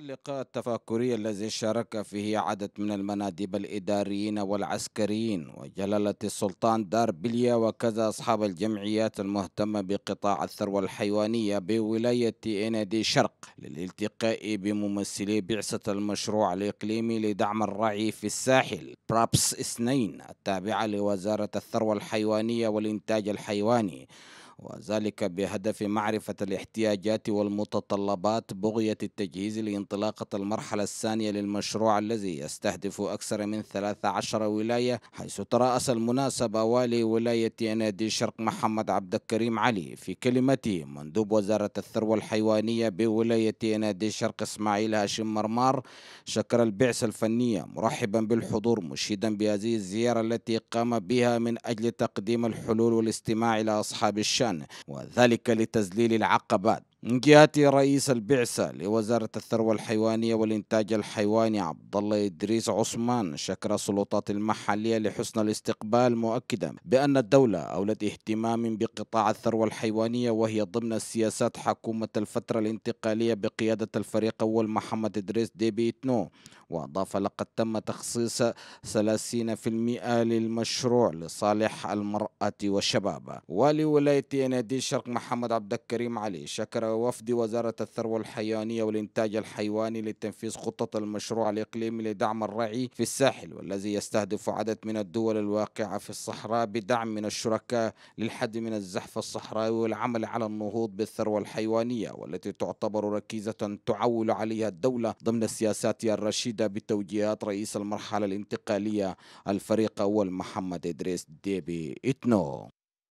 اللقاء التفاكري الذي شارك فيه عدد من المناديب الإداريين والعسكريين وجلالة السلطان دار بليا وكذا أصحاب الجمعيات المهتمة بقطاع الثروة الحيوانية بولاية إنادي شرق للالتقاء بممثلي بعثة المشروع الإقليمي لدعم الرعي في الساحل برابس 2 التابعة لوزارة الثروة الحيوانية والإنتاج الحيواني وذلك بهدف معرفة الاحتياجات والمتطلبات بغية التجهيز لانطلاقة المرحلة الثانية للمشروع الذي يستهدف أكثر من 13 ولاية حيث ترأس المناسبة والي ولاية نادي الشرق محمد عبد الكريم علي في كلمته مندوب وزارة الثروة الحيوانية بولاية نادي الشرق إسماعيل هاشم مرمار شكر البعثة الفنية مرحبا بالحضور مشيدا بهذه الزيارة التي قام بها من أجل تقديم الحلول والاستماع إلى أصحاب الشأن الميدان وذلك لتذليل العقبات من جهتي رئيس البعثة لوزارة الثروة الحيوانية والإنتاج الحيواني عبد الله إدريس عثمان شكر السلطات المحلية لحسن الاستقبال مؤكدا بأن الدولة أولت اهتمام بقطاع الثروة الحيوانية وهي ضمن سياسات حكومة الفترة الانتقالية بقيادة الفريق أول محمد إدريس ديبيتنو وأضاف لقد تم تخصيص 30% للمشروع لصالح المرأة والشباب ولولاية نادي الشرق محمد عبد الكريم علي شكر وفد وزارة الثروة الحيوانية والإنتاج الحيواني لتنفيذ خطة المشروع الإقليمي لدعم الرعي في الساحل والذي يستهدف عدد من الدول الواقعة في الصحراء بدعم من الشركاء للحد من الزحف الصحراوي والعمل على النهوض بالثروة الحيوانية والتي تعتبر ركيزة تعول عليها الدولة ضمن سياساتها الرشيدة جدة بتوجيهات رئيس المرحلة الانتقالية الفريق أول محمد إدريس ديبي إتنو